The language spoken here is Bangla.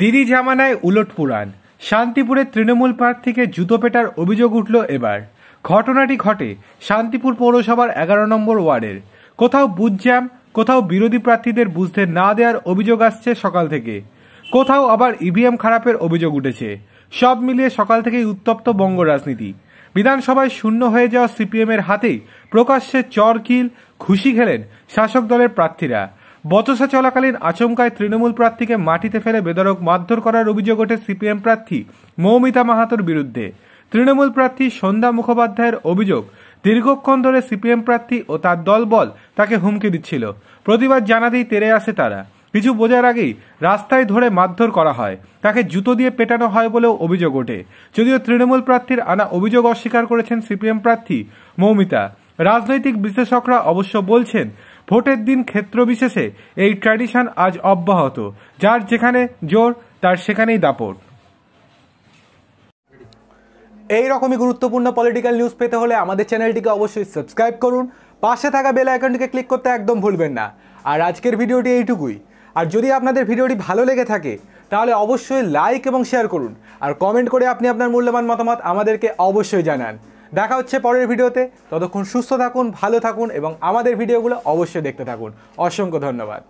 দিদি জামানায় উলট পুরাণ শান্তিপুরের তৃণমূল প্রার্থীকে জুতো পেটার অভিযোগ উঠল এবার ঘটনাটি ঘটে শান্তিপুর পৌরসভার এগারো নম্বর ওয়ার্ডের কোথাও বুথ জ্যাম কোথাও বিরোধী প্রার্থীদের বুঝতে না দেওয়ার অভিযোগ আসছে সকাল থেকে কোথাও আবার ইভিএম খারাপের অভিযোগ উঠেছে সব মিলিয়ে সকাল থেকেই উত্তপ্ত বঙ্গ রাজনীতি বিধানসভায় শূন্য হয়ে যাওয়া সিপিএমের হাতে প্রকাশ্যে চরকিল খুশি খেলেন শাসক দলের প্রার্থীরা বচসা চলাকালীন আচমকায় তৃণমূল প্রার্থীকে মাটিতে ফেলে বেদরক মারধর করার অভিযোগ ওঠে সিপিএম প্রার্থী মৌমিতা মাহাতোর বিরুদ্ধে তৃণমূল প্রার্থী সন্ধ্যা মুখোপাধ্যায়ের অভিযোগ দীর্ঘক্ষণ ধরে সিপিএম প্রার্থী ও তার দলবল তাকে হুমকি দিচ্ছিল প্রতিবাদ জানাতেই তেরে আসে তারা কিছু বোঝার আগেই রাস্তায় ধরে মারধর করা হয় তাকে জুতো দিয়ে পেটানো হয় বলেও অভিযোগ ওঠে যদিও তৃণমূল প্রার্থীর আনা অভিযোগ অস্বীকার করেছেন সিপিএম প্রার্থী মৌমিতা রাজনৈতিক বিশ্লেষকরা অবশ্য বলছেন ভোটের দিন ক্ষেত্র বিশেষে এই ট্র্যাডিশন আজ অব্যাহত যার যেখানে জোর তার সেখানেই দাপট এই রকমই গুরুত্বপূর্ণ পলিটিক্যাল নিউজ পেতে হলে আমাদের চ্যানেলটিকে অবশ্যই সাবস্ক্রাইব করুন পাশে থাকা বেল আইকনটিকে ক্লিক করতে একদম ভুলবেন না আর আজকের ভিডিওটি এইটুকুই আর যদি আপনাদের ভিডিওটি ভালো লেগে থাকে তাহলে অবশ্যই লাইক এবং শেয়ার করুন আর কমেন্ট করে আপনি আপনার মূল্যবান মতামত আমাদেরকে অবশ্যই জানান দেখা হচ্ছে পরের ভিডিওতে ততক্ষণ সুস্থ থাকুন ভালো থাকুন এবং আমাদের ভিডিওগুলো অবশ্যই দেখতে থাকুন অসংখ্য ধন্যবাদ